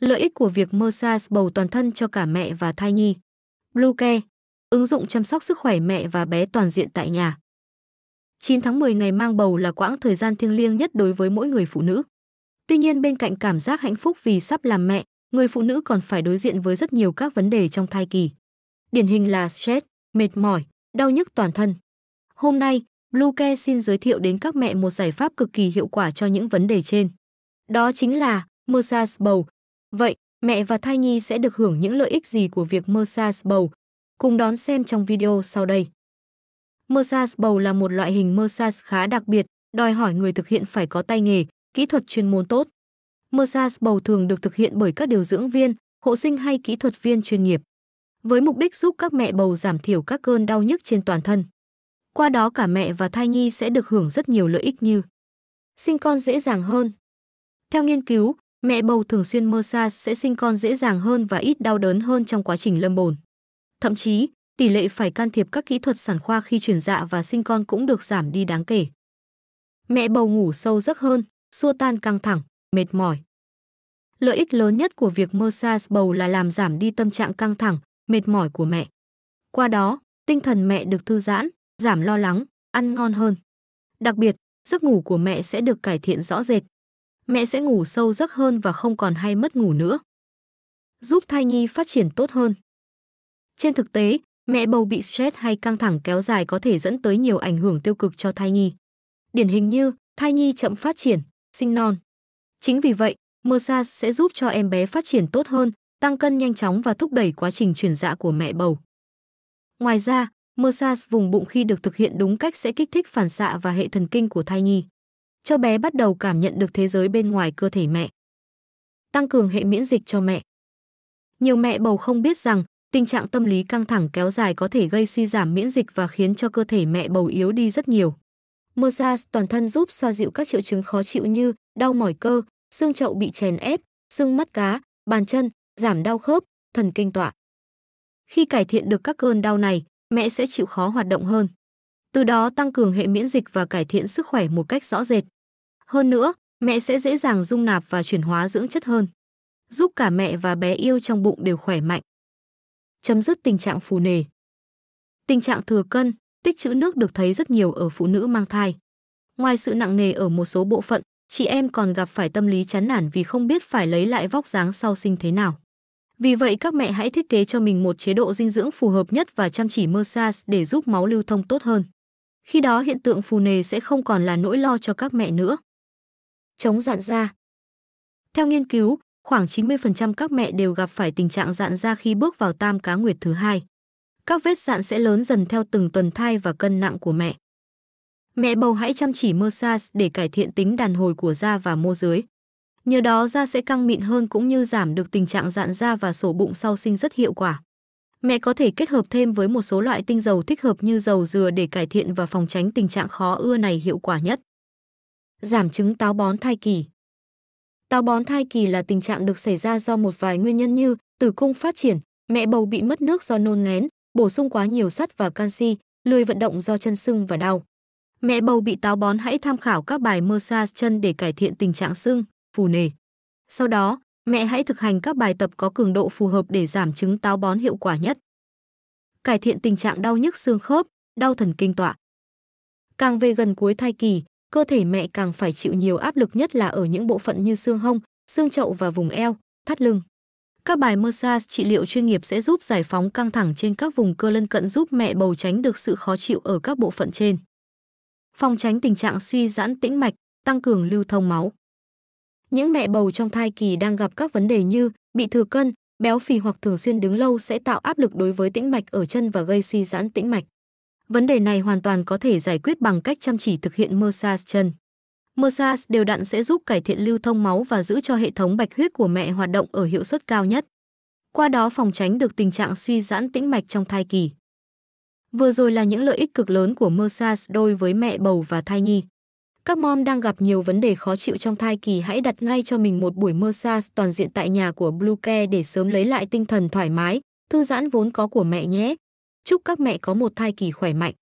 Lợi ích của việc massage bầu toàn thân cho cả mẹ và thai nhi. Blue ứng dụng chăm sóc sức khỏe mẹ và bé toàn diện tại nhà. 9 tháng 10 ngày mang bầu là quãng thời gian thiêng liêng nhất đối với mỗi người phụ nữ. Tuy nhiên bên cạnh cảm giác hạnh phúc vì sắp làm mẹ, người phụ nữ còn phải đối diện với rất nhiều các vấn đề trong thai kỳ. Điển hình là stress, mệt mỏi, đau nhức toàn thân. Hôm nay, Blue xin giới thiệu đến các mẹ một giải pháp cực kỳ hiệu quả cho những vấn đề trên. Đó chính là massage bầu, Vậy, mẹ và thai nhi sẽ được hưởng những lợi ích gì của việc massage bầu? Cùng đón xem trong video sau đây. Massage bầu là một loại hình massage khá đặc biệt, đòi hỏi người thực hiện phải có tay nghề, kỹ thuật chuyên môn tốt. Massage bầu thường được thực hiện bởi các điều dưỡng viên, hộ sinh hay kỹ thuật viên chuyên nghiệp, với mục đích giúp các mẹ bầu giảm thiểu các cơn đau nhức trên toàn thân. Qua đó cả mẹ và thai nhi sẽ được hưởng rất nhiều lợi ích như sinh con dễ dàng hơn. Theo nghiên cứu, Mẹ bầu thường xuyên mơ xa sẽ sinh con dễ dàng hơn và ít đau đớn hơn trong quá trình lâm bồn. Thậm chí, tỷ lệ phải can thiệp các kỹ thuật sản khoa khi chuyển dạ và sinh con cũng được giảm đi đáng kể. Mẹ bầu ngủ sâu giấc hơn, xua tan căng thẳng, mệt mỏi. Lợi ích lớn nhất của việc massage bầu là làm giảm đi tâm trạng căng thẳng, mệt mỏi của mẹ. Qua đó, tinh thần mẹ được thư giãn, giảm lo lắng, ăn ngon hơn. Đặc biệt, giấc ngủ của mẹ sẽ được cải thiện rõ rệt mẹ sẽ ngủ sâu giấc hơn và không còn hay mất ngủ nữa. Giúp thai nhi phát triển tốt hơn. Trên thực tế, mẹ bầu bị stress hay căng thẳng kéo dài có thể dẫn tới nhiều ảnh hưởng tiêu cực cho thai nhi. Điển hình như thai nhi chậm phát triển, sinh non. Chính vì vậy, massage sẽ giúp cho em bé phát triển tốt hơn, tăng cân nhanh chóng và thúc đẩy quá trình chuyển dạ của mẹ bầu. Ngoài ra, massage vùng bụng khi được thực hiện đúng cách sẽ kích thích phản xạ và hệ thần kinh của thai nhi cho bé bắt đầu cảm nhận được thế giới bên ngoài cơ thể mẹ. Tăng cường hệ miễn dịch cho mẹ. Nhiều mẹ bầu không biết rằng tình trạng tâm lý căng thẳng kéo dài có thể gây suy giảm miễn dịch và khiến cho cơ thể mẹ bầu yếu đi rất nhiều. Massage toàn thân giúp xoa dịu các triệu chứng khó chịu như đau mỏi cơ, xương chậu bị chèn ép, xương mắt cá, bàn chân, giảm đau khớp, thần kinh tọa. Khi cải thiện được các cơn đau này, mẹ sẽ chịu khó hoạt động hơn từ đó tăng cường hệ miễn dịch và cải thiện sức khỏe một cách rõ rệt. Hơn nữa, mẹ sẽ dễ dàng dung nạp và chuyển hóa dưỡng chất hơn, giúp cả mẹ và bé yêu trong bụng đều khỏe mạnh. Chấm dứt tình trạng phù nề. Tình trạng thừa cân, tích trữ nước được thấy rất nhiều ở phụ nữ mang thai. Ngoài sự nặng nề ở một số bộ phận, chị em còn gặp phải tâm lý chán nản vì không biết phải lấy lại vóc dáng sau sinh thế nào. Vì vậy các mẹ hãy thiết kế cho mình một chế độ dinh dưỡng phù hợp nhất và chăm chỉ massage để giúp máu lưu thông tốt hơn. Khi đó hiện tượng phù nề sẽ không còn là nỗi lo cho các mẹ nữa. Chống dạn da Theo nghiên cứu, khoảng 90% các mẹ đều gặp phải tình trạng dạn da khi bước vào tam cá nguyệt thứ hai. Các vết dạn sẽ lớn dần theo từng tuần thai và cân nặng của mẹ. Mẹ bầu hãy chăm chỉ massage để cải thiện tính đàn hồi của da và mô dưới. Nhờ đó da sẽ căng mịn hơn cũng như giảm được tình trạng dạn da và sổ bụng sau sinh rất hiệu quả. Mẹ có thể kết hợp thêm với một số loại tinh dầu thích hợp như dầu dừa để cải thiện và phòng tránh tình trạng khó ưa này hiệu quả nhất. Giảm chứng táo bón thai kỳ Táo bón thai kỳ là tình trạng được xảy ra do một vài nguyên nhân như tử cung phát triển, mẹ bầu bị mất nước do nôn ngén, bổ sung quá nhiều sắt và canxi, lười vận động do chân sưng và đau. Mẹ bầu bị táo bón hãy tham khảo các bài massage chân để cải thiện tình trạng sưng, phù nề. Sau đó, mẹ hãy thực hành các bài tập có cường độ phù hợp để giảm chứng táo bón hiệu quả nhất. Cải thiện tình trạng đau nhức xương khớp, đau thần kinh tọa. Càng về gần cuối thai kỳ, cơ thể mẹ càng phải chịu nhiều áp lực nhất là ở những bộ phận như xương hông, xương chậu và vùng eo, thắt lưng. Các bài massage trị liệu chuyên nghiệp sẽ giúp giải phóng căng thẳng trên các vùng cơ lân cận giúp mẹ bầu tránh được sự khó chịu ở các bộ phận trên. Phòng tránh tình trạng suy giãn tĩnh mạch, tăng cường lưu thông máu. Những mẹ bầu trong thai kỳ đang gặp các vấn đề như bị thừa cân, béo phì hoặc thường xuyên đứng lâu sẽ tạo áp lực đối với tĩnh mạch ở chân và gây suy giãn tĩnh mạch. Vấn đề này hoàn toàn có thể giải quyết bằng cách chăm chỉ thực hiện massage chân. Massage đều đặn sẽ giúp cải thiện lưu thông máu và giữ cho hệ thống bạch huyết của mẹ hoạt động ở hiệu suất cao nhất. Qua đó phòng tránh được tình trạng suy giãn tĩnh mạch trong thai kỳ. Vừa rồi là những lợi ích cực lớn của massage đôi với mẹ bầu và thai nhi. Các mom đang gặp nhiều vấn đề khó chịu trong thai kỳ hãy đặt ngay cho mình một buổi massage toàn diện tại nhà của Blue Care để sớm lấy lại tinh thần thoải mái, thư giãn vốn có của mẹ nhé. Chúc các mẹ có một thai kỳ khỏe mạnh.